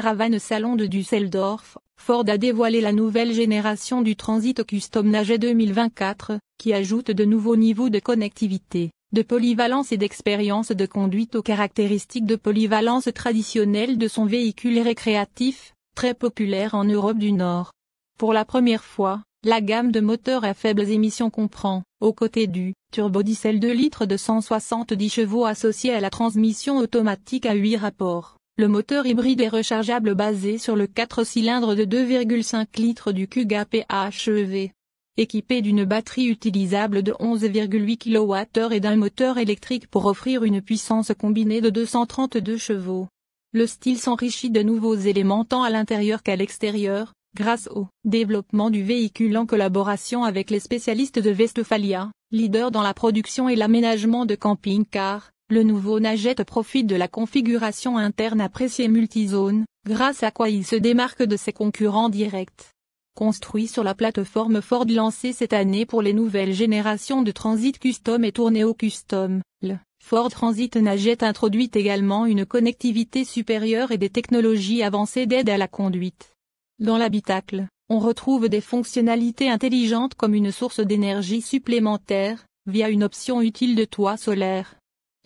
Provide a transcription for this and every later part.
caravane Salon de Düsseldorf, Ford a dévoilé la nouvelle génération du Transit Custom Nager 2024, qui ajoute de nouveaux niveaux de connectivité, de polyvalence et d'expérience de conduite aux caractéristiques de polyvalence traditionnelle de son véhicule récréatif, très populaire en Europe du Nord. Pour la première fois, la gamme de moteurs à faibles émissions comprend, aux côtés du turbo turbodiesel 2 litres de 170 chevaux associé à la transmission automatique à 8 rapports, le moteur hybride est rechargeable basé sur le 4 cylindres de 2,5 litres du Kuga PHEV. Équipé d'une batterie utilisable de 11,8 kWh et d'un moteur électrique pour offrir une puissance combinée de 232 chevaux. Le style s'enrichit de nouveaux éléments tant à l'intérieur qu'à l'extérieur, grâce au développement du véhicule en collaboration avec les spécialistes de Vestfalia, leader dans la production et l'aménagement de camping-cars, le nouveau Naget profite de la configuration interne appréciée multizone, grâce à quoi il se démarque de ses concurrents directs. Construit sur la plateforme Ford lancée cette année pour les nouvelles générations de Transit Custom et Tourneo Custom, le Ford Transit Nagette introduit également une connectivité supérieure et des technologies avancées d'aide à la conduite. Dans l'habitacle, on retrouve des fonctionnalités intelligentes comme une source d'énergie supplémentaire, via une option utile de toit solaire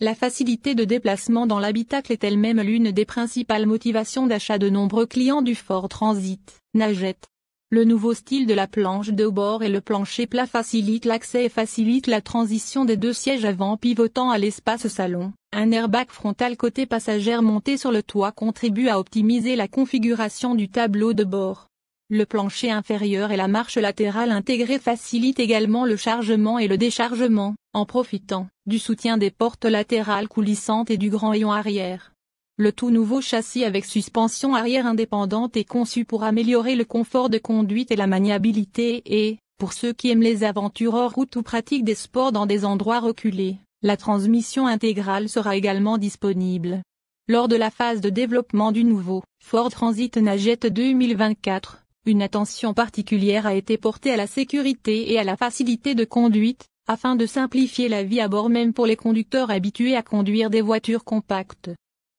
la facilité de déplacement dans l'habitacle est elle-même l'une des principales motivations d'achat de nombreux clients du Ford Transit. Nagette. Le nouveau style de la planche de bord et le plancher plat facilitent l'accès et facilite la transition des deux sièges avant pivotant à l'espace salon. Un airbag frontal côté passagère monté sur le toit contribue à optimiser la configuration du tableau de bord. Le plancher inférieur et la marche latérale intégrée facilitent également le chargement et le déchargement, en profitant du soutien des portes latérales coulissantes et du grand hayon arrière. Le tout nouveau châssis avec suspension arrière indépendante est conçu pour améliorer le confort de conduite et la maniabilité et, pour ceux qui aiment les aventures hors route ou pratiquent des sports dans des endroits reculés, la transmission intégrale sera également disponible. Lors de la phase de développement du nouveau Ford Transit Najet 2024, une attention particulière a été portée à la sécurité et à la facilité de conduite, afin de simplifier la vie à bord même pour les conducteurs habitués à conduire des voitures compactes.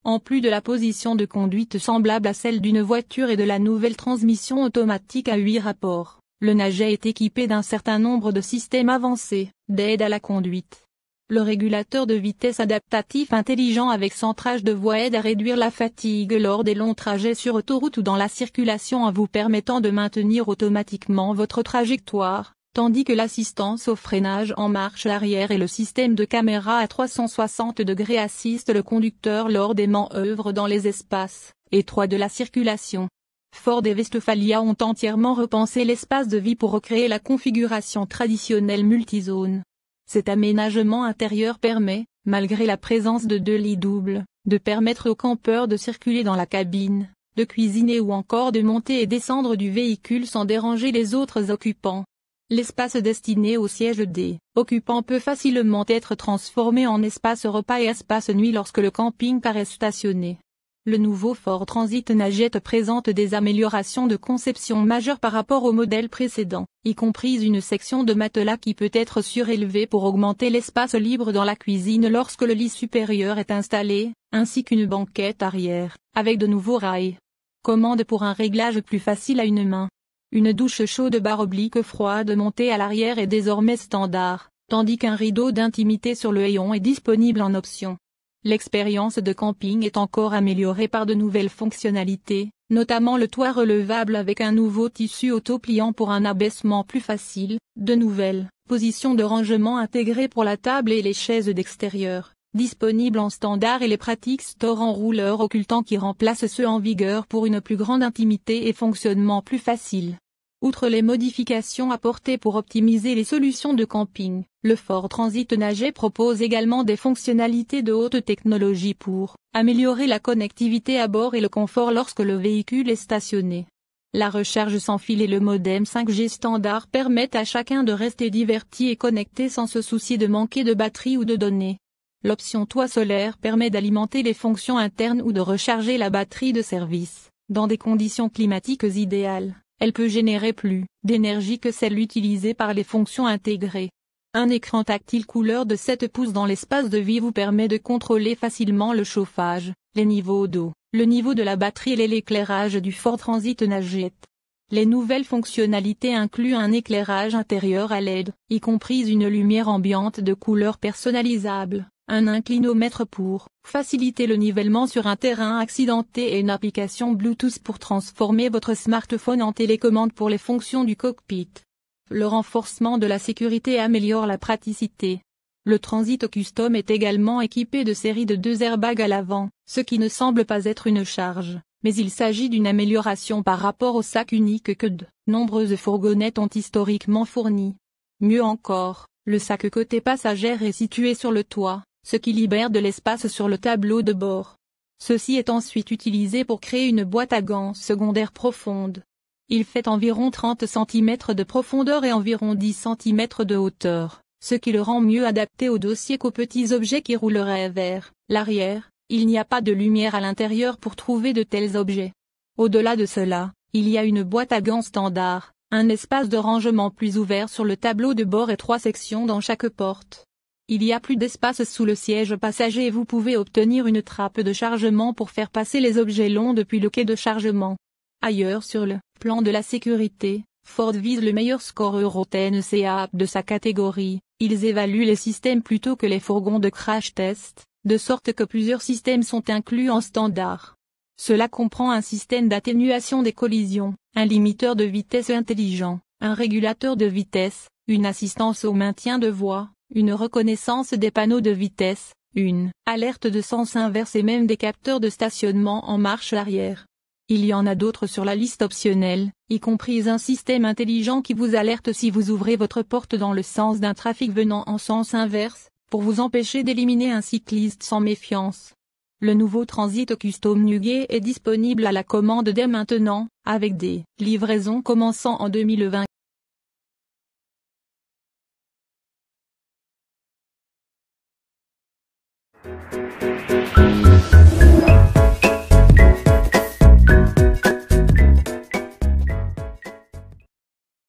En plus de la position de conduite semblable à celle d'une voiture et de la nouvelle transmission automatique à 8 rapports, le Naget est équipé d'un certain nombre de systèmes avancés, d'aide à la conduite. Le régulateur de vitesse adaptatif intelligent avec centrage de voie aide à réduire la fatigue lors des longs trajets sur autoroute ou dans la circulation en vous permettant de maintenir automatiquement votre trajectoire, tandis que l'assistance au freinage en marche arrière et le système de caméra à 360 degrés assistent le conducteur lors des manœuvres dans les espaces étroits de la circulation. Ford et Westphalia ont entièrement repensé l'espace de vie pour recréer la configuration traditionnelle multizone. Cet aménagement intérieur permet, malgré la présence de deux lits doubles, de permettre aux campeurs de circuler dans la cabine, de cuisiner ou encore de monter et descendre du véhicule sans déranger les autres occupants. L'espace destiné au siège des occupants peut facilement être transformé en espace repas et espace nuit lorsque le camping-car est stationné. Le nouveau Ford Transit Nagette présente des améliorations de conception majeures par rapport au modèle précédent, y compris une section de matelas qui peut être surélevée pour augmenter l'espace libre dans la cuisine lorsque le lit supérieur est installé, ainsi qu'une banquette arrière, avec de nouveaux rails. Commande pour un réglage plus facile à une main. Une douche chaude barre oblique froide montée à l'arrière est désormais standard, tandis qu'un rideau d'intimité sur le hayon est disponible en option. L'expérience de camping est encore améliorée par de nouvelles fonctionnalités, notamment le toit relevable avec un nouveau tissu autopliant pour un abaissement plus facile, de nouvelles positions de rangement intégrées pour la table et les chaises d'extérieur, disponibles en standard et les pratiques store en rouleur occultant qui remplacent ceux en vigueur pour une plus grande intimité et fonctionnement plus facile. Outre les modifications apportées pour optimiser les solutions de camping, le Ford Transit Nager propose également des fonctionnalités de haute technologie pour améliorer la connectivité à bord et le confort lorsque le véhicule est stationné. La recharge sans fil et le modem 5G standard permettent à chacun de rester diverti et connecté sans se soucier de manquer de batterie ou de données. L'option toit solaire permet d'alimenter les fonctions internes ou de recharger la batterie de service, dans des conditions climatiques idéales elle peut générer plus d'énergie que celle utilisée par les fonctions intégrées. Un écran tactile couleur de 7 pouces dans l'espace de vie vous permet de contrôler facilement le chauffage, les niveaux d'eau, le niveau de la batterie et l'éclairage du Ford Transit Naget. Les nouvelles fonctionnalités incluent un éclairage intérieur à LED, y compris une lumière ambiante de couleur personnalisable. Un inclinomètre pour faciliter le nivellement sur un terrain accidenté et une application Bluetooth pour transformer votre smartphone en télécommande pour les fonctions du cockpit. Le renforcement de la sécurité améliore la praticité. Le Transit Custom est également équipé de série de deux airbags à l'avant, ce qui ne semble pas être une charge, mais il s'agit d'une amélioration par rapport au sac unique que de nombreuses fourgonnettes ont historiquement fourni. Mieux encore, le sac côté passagère est situé sur le toit, ce qui libère de l'espace sur le tableau de bord. Ceci est ensuite utilisé pour créer une boîte à gants secondaire profonde. Il fait environ 30 cm de profondeur et environ 10 cm de hauteur, ce qui le rend mieux adapté au dossier qu'aux petits objets qui rouleraient vers l'arrière. Il n'y a pas de lumière à l'intérieur pour trouver de tels objets. Au-delà de cela, il y a une boîte à gants standard, un espace de rangement plus ouvert sur le tableau de bord et trois sections dans chaque porte. Il y a plus d'espace sous le siège passager et vous pouvez obtenir une trappe de chargement pour faire passer les objets longs depuis le quai de chargement. Ailleurs sur le plan de la sécurité, Ford vise le meilleur score Euroten de sa catégorie. Ils évaluent les systèmes plutôt que les fourgons de crash test, de sorte que plusieurs systèmes sont inclus en standard. Cela comprend un système d'atténuation des collisions, un limiteur de vitesse intelligent, un régulateur de vitesse, une assistance au maintien de voie, une reconnaissance des panneaux de vitesse, une alerte de sens inverse et même des capteurs de stationnement en marche arrière. Il y en a d'autres sur la liste optionnelle, y compris un système intelligent qui vous alerte si vous ouvrez votre porte dans le sens d'un trafic venant en sens inverse, pour vous empêcher d'éliminer un cycliste sans méfiance. Le nouveau Transit Custom Nugget est disponible à la commande dès maintenant, avec des livraisons commençant en 2020. Thank you.